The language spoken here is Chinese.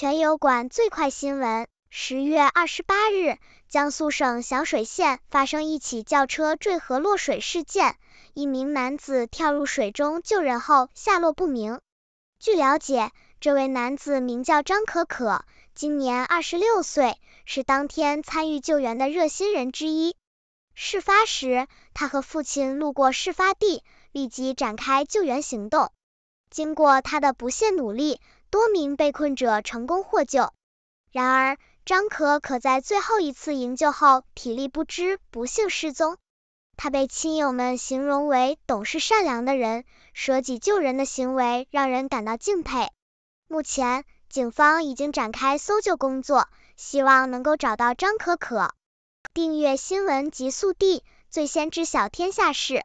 全油管最快新闻：十月二十八日，江苏省响水县发生一起轿车坠河落水事件，一名男子跳入水中救人后下落不明。据了解，这位男子名叫张可可，今年二十六岁，是当天参与救援的热心人之一。事发时，他和父亲路过事发地，立即展开救援行动。经过他的不懈努力，多名被困者成功获救，然而张可可在最后一次营救后体力不支，不幸失踪。他被亲友们形容为懂事善良的人，舍己救人的行为让人感到敬佩。目前，警方已经展开搜救工作，希望能够找到张可可。订阅新闻极速递，最先知晓天下事。